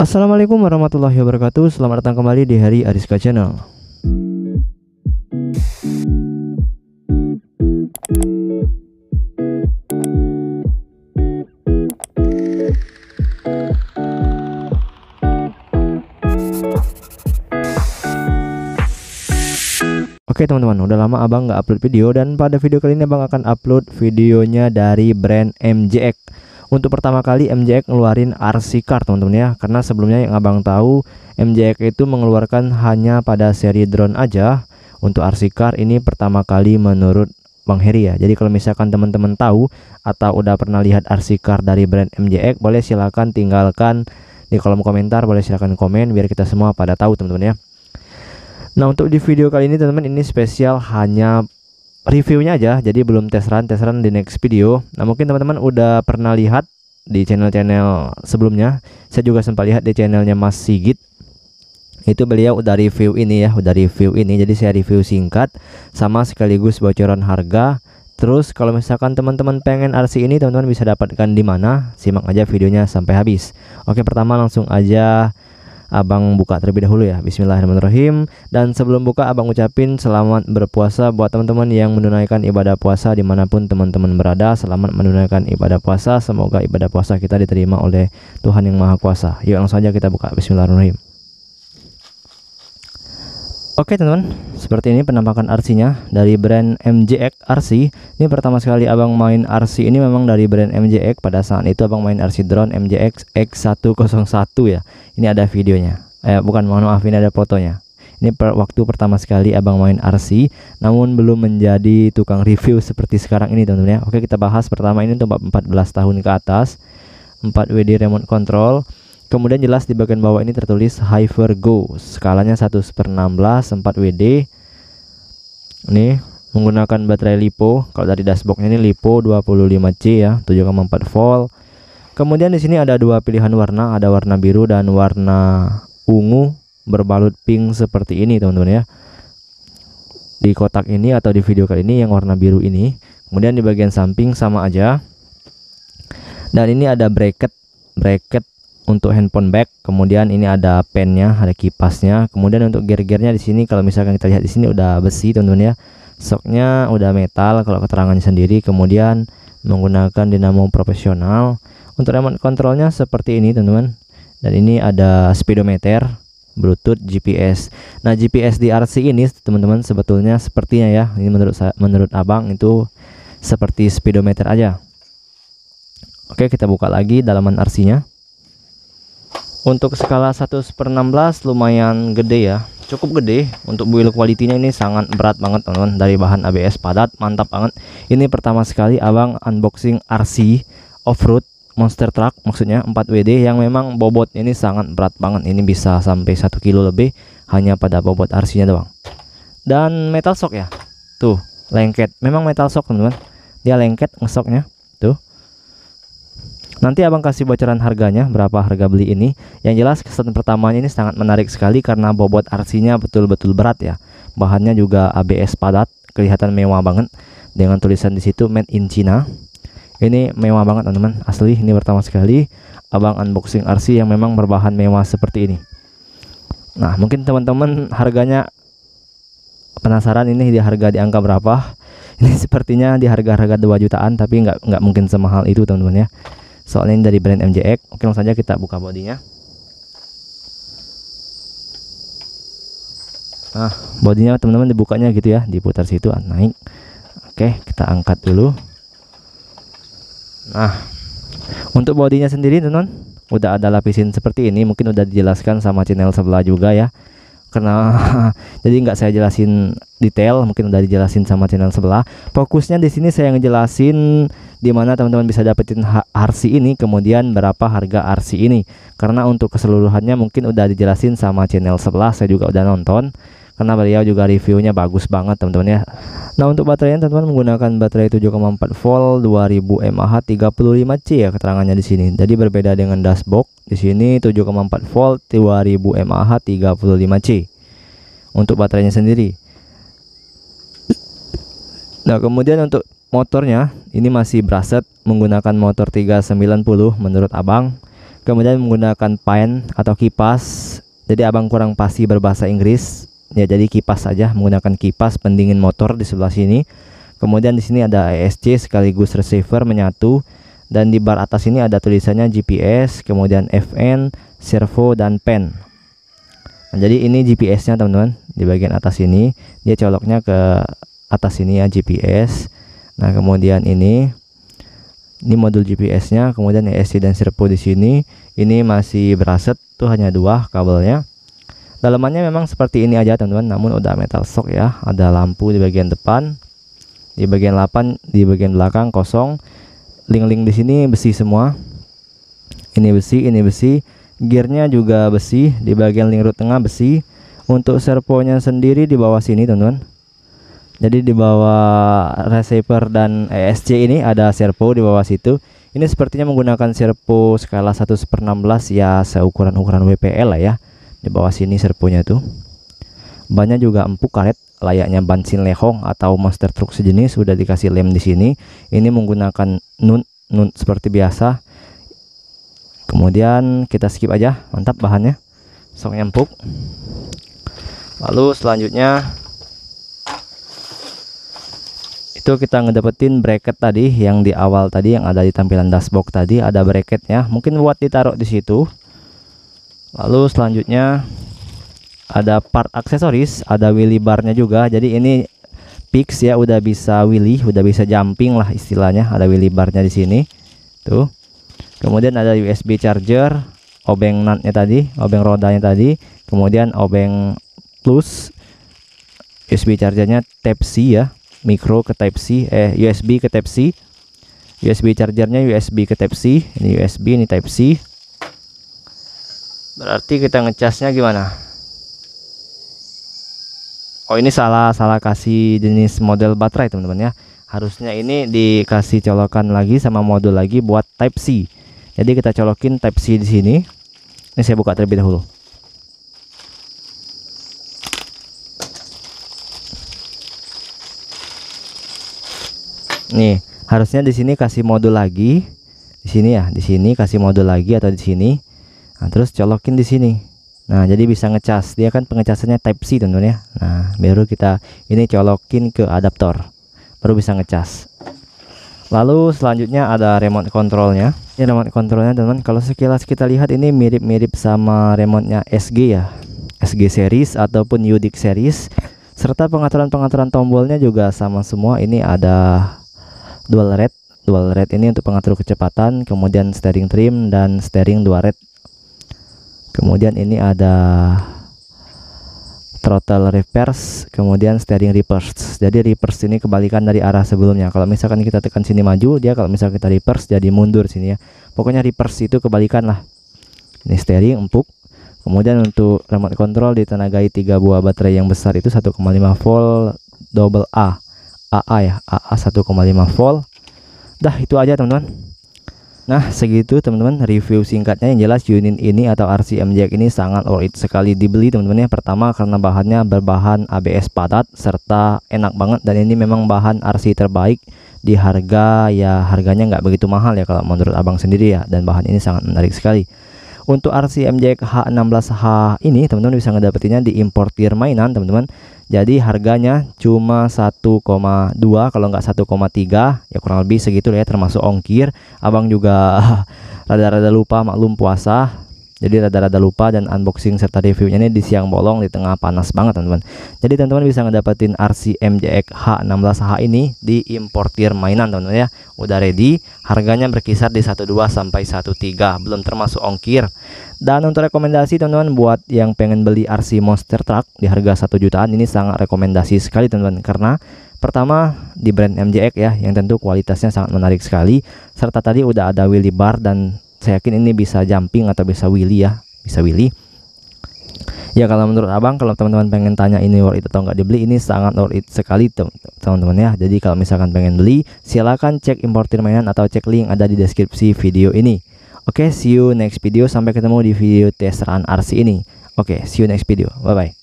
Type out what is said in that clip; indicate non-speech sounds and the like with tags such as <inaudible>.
Assalamualaikum warahmatullahi wabarakatuh Selamat datang kembali di Hari Ariska Channel Oke teman-teman, udah lama abang nggak upload video dan pada video kali ini abang akan upload videonya dari brand MJX untuk pertama kali MJX ngeluarin RC card teman-teman ya karena sebelumnya yang abang tahu MJX itu mengeluarkan hanya pada seri drone aja untuk RC car ini pertama kali menurut Bang Heri ya. Jadi kalau misalkan teman-teman tahu atau udah pernah lihat RC car dari brand MJX, boleh silahkan tinggalkan di kolom komentar, boleh silahkan komen biar kita semua pada tahu teman-teman ya. Nah, untuk di video kali ini teman-teman ini spesial hanya reviewnya aja jadi belum tes run tes run di next video nah mungkin teman-teman udah pernah lihat di channel-channel sebelumnya saya juga sempat lihat di channelnya Mas Sigit itu beliau udah review ini ya udah review ini jadi saya review singkat sama sekaligus bocoran harga terus kalau misalkan teman-teman pengen RC ini teman-teman bisa dapatkan di mana simak aja videonya sampai habis oke pertama langsung aja Abang buka terlebih dahulu ya. Bismillahirrahmanirrahim. Dan sebelum buka Abang ucapin selamat berpuasa buat teman-teman yang menunaikan ibadah puasa dimanapun teman-teman berada. Selamat menunaikan ibadah puasa. Semoga ibadah puasa kita diterima oleh Tuhan yang Maha Kuasa. Yuk langsung aja kita buka. Bismillahirrahmanirrahim. Oke teman-teman, seperti ini penampakan RC-nya dari brand MJX RC. Ini pertama sekali abang main RC ini memang dari brand MJX. Pada saat itu abang main RC drone MJX X101 ya. Ini ada videonya. Eh bukan, mohon maaf ini ada fotonya. Ini per waktu pertama sekali abang main RC, namun belum menjadi tukang review seperti sekarang ini teman-teman ya. Oke kita bahas pertama ini untuk 14 tahun ke atas, 4 WD remote control, Kemudian jelas di bagian bawah ini tertulis Hyper Go Skalanya 1 per 16, 4 WD. ini menggunakan baterai lipo. Kalau dari dashboardnya ini lipo 25C ya, 7,4 volt. Kemudian di sini ada dua pilihan warna, ada warna biru dan warna ungu berbalut pink seperti ini teman-teman ya. Di kotak ini atau di video kali ini yang warna biru ini. Kemudian di bagian samping sama aja. Dan ini ada bracket bracket untuk handphone back kemudian ini ada pennya ada kipasnya kemudian untuk gear-gearnya di sini kalau misalkan kita lihat di sini udah besi teman-teman ya soknya udah metal kalau keterangannya sendiri kemudian menggunakan dinamo profesional untuk remote controlnya seperti ini teman-teman dan ini ada speedometer Bluetooth GPS nah GPS di RC ini teman-teman sebetulnya sepertinya ya ini menurut menurut abang itu seperti speedometer aja Oke kita buka lagi dalaman RC nya untuk skala 1 per 16 lumayan gede ya cukup gede untuk build quality-nya ini sangat berat banget teman-teman dari bahan ABS padat mantap banget ini pertama sekali abang unboxing RC off-road monster truck maksudnya 4WD yang memang bobot ini sangat berat banget ini bisa sampai 1 kilo lebih hanya pada bobot RC-nya doang dan metal shock ya tuh lengket memang metal shock teman-teman dia lengket ngesoknya Nanti abang kasih bocoran harganya, berapa harga beli ini. Yang jelas kesan pertamanya ini sangat menarik sekali karena bobot RC-nya betul-betul berat ya. Bahannya juga ABS padat, kelihatan mewah banget dengan tulisan di situ made in China. Ini mewah banget teman-teman, asli ini pertama sekali abang unboxing RC yang memang berbahan mewah seperti ini. Nah, mungkin teman-teman harganya penasaran ini di harga di angka berapa? <laughs> Ini sepertinya di harga-harga 2 jutaan tapi nggak nggak mungkin semahal itu teman-teman ya soalnya ini dari brand MJX oke langsung saja kita buka bodinya nah bodinya teman-teman dibukanya gitu ya diputar situ ah, naik oke kita angkat dulu nah untuk bodinya sendiri teman-teman udah ada lapisin seperti ini mungkin udah dijelaskan sama channel sebelah juga ya karena <laughs> jadi nggak saya jelasin detail mungkin udah dijelasin sama channel sebelah fokusnya di sini saya ngejelasin di mana teman-teman bisa dapetin RC ini kemudian berapa harga RC ini karena untuk keseluruhannya mungkin udah dijelasin sama channel sebelah saya juga udah nonton karena beliau juga reviewnya bagus banget teman-teman ya nah untuk baterainya teman-teman menggunakan baterai 7,4 volt 2000 mAh 35C ya keterangannya di sini jadi berbeda dengan dashboard di sini 7,4 volt 2000 mAh 35C untuk baterainya sendiri nah kemudian untuk motornya ini masih braset menggunakan motor 390 menurut abang kemudian menggunakan pan atau kipas jadi abang kurang pasti berbahasa Inggris ya jadi kipas saja menggunakan kipas pendingin motor di sebelah sini kemudian di sini ada ESC sekaligus receiver menyatu dan di bar atas ini ada tulisannya GPS kemudian FN servo dan pen nah, jadi ini GPS nya teman-teman di bagian atas ini dia coloknya ke atas ini ya GPS nah kemudian ini ini modul GPS nya kemudian ESC dan servo di sini ini masih beraset tuh hanya dua kabelnya dalamannya memang seperti ini aja teman-teman namun udah metal shock ya ada lampu di bagian depan di bagian 8 di bagian belakang kosong link-link di sini besi semua ini besi ini besi gearnya juga besi di bagian link root tengah besi untuk servonya sendiri di bawah sini teman-teman jadi di bawah receiver dan ESC ini ada servo di bawah situ ini sepertinya menggunakan servo skala 1 per 16 ya seukuran ukuran WPL lah ya di bawah sini serpunya tuh banyak juga empuk karet layaknya bansin lehong atau monster truk sejenis sudah dikasih lem di sini ini menggunakan nun nun seperti biasa kemudian kita skip aja mantap bahannya sok empuk lalu selanjutnya itu kita ngedapetin bracket tadi yang di awal tadi yang ada di tampilan dashboard tadi ada bracketnya mungkin buat ditaruh di situ lalu selanjutnya ada part aksesoris ada wheelie barnya juga jadi ini fix ya udah bisa wheelie udah bisa jumping lah istilahnya ada wheelie barnya di sini tuh kemudian ada USB charger obeng nutnya tadi obeng rodanya tadi kemudian obeng plus USB chargernya type C ya micro ke type C eh USB ke type C USB chargernya USB ke type C ini USB ini type C berarti kita ngecasnya gimana oh ini salah salah kasih jenis model baterai teman-teman ya harusnya ini dikasih colokan lagi sama modul lagi buat type C jadi kita colokin type C di sini ini saya buka terlebih dahulu nih harusnya di sini kasih modul lagi di sini ya di sini kasih modul lagi atau di sini nah, terus colokin di sini nah jadi bisa ngecas dia kan pengecasannya type C tentunya ya nah baru kita ini colokin ke adaptor baru bisa ngecas lalu selanjutnya ada remote controlnya ini remote controlnya teman teman kalau sekilas kita lihat ini mirip-mirip sama remote-nya SG ya SG series ataupun Yudik series serta pengaturan-pengaturan tombolnya juga sama semua ini ada dual red dual red ini untuk pengatur kecepatan kemudian steering trim dan steering dual red kemudian ini ada throttle reverse kemudian steering reverse jadi reverse ini kebalikan dari arah sebelumnya kalau misalkan kita tekan sini maju dia kalau misalkan kita reverse jadi mundur sini ya pokoknya reverse itu kebalikan lah ini steering empuk kemudian untuk remote control ditenagai tiga buah baterai yang besar itu 1,5 volt double A AA ya AA 1,5 volt dah itu aja teman-teman Nah segitu teman-teman review singkatnya yang jelas unit ini atau Jack ini sangat worth it sekali dibeli teman-teman ya Pertama karena bahannya berbahan ABS padat serta enak banget dan ini memang bahan RC terbaik di harga ya harganya nggak begitu mahal ya kalau menurut abang sendiri ya dan bahan ini sangat menarik sekali untuk RC MJX H16H ini teman-teman bisa ngedapetinnya di importir mainan teman-teman jadi harganya cuma 1,2 kalau nggak 1,3 ya kurang lebih segitu ya termasuk ongkir abang juga <laughs> rada-rada lupa maklum puasa jadi rada-rada lupa dan unboxing serta reviewnya ini di siang bolong di tengah panas banget teman-teman jadi teman-teman bisa ngedapetin RC MJX H16H ini di importir mainan teman-teman ya udah ready harganya berkisar di 12 sampai 13 belum termasuk ongkir dan untuk rekomendasi teman-teman buat yang pengen beli RC Monster Truck di harga 1 jutaan ini sangat rekomendasi sekali teman-teman karena Pertama di brand MJX ya yang tentu kualitasnya sangat menarik sekali serta tadi udah ada wheelie bar dan saya yakin ini bisa jumping atau bisa willy ya bisa willy. ya kalau menurut abang kalau teman-teman pengen tanya ini worth it atau nggak dibeli ini sangat worth it sekali teman-teman ya jadi kalau misalkan pengen beli silahkan cek importir mainan atau cek link ada di deskripsi video ini oke okay, see you next video sampai ketemu di video tes run RC ini oke okay, see you next video bye bye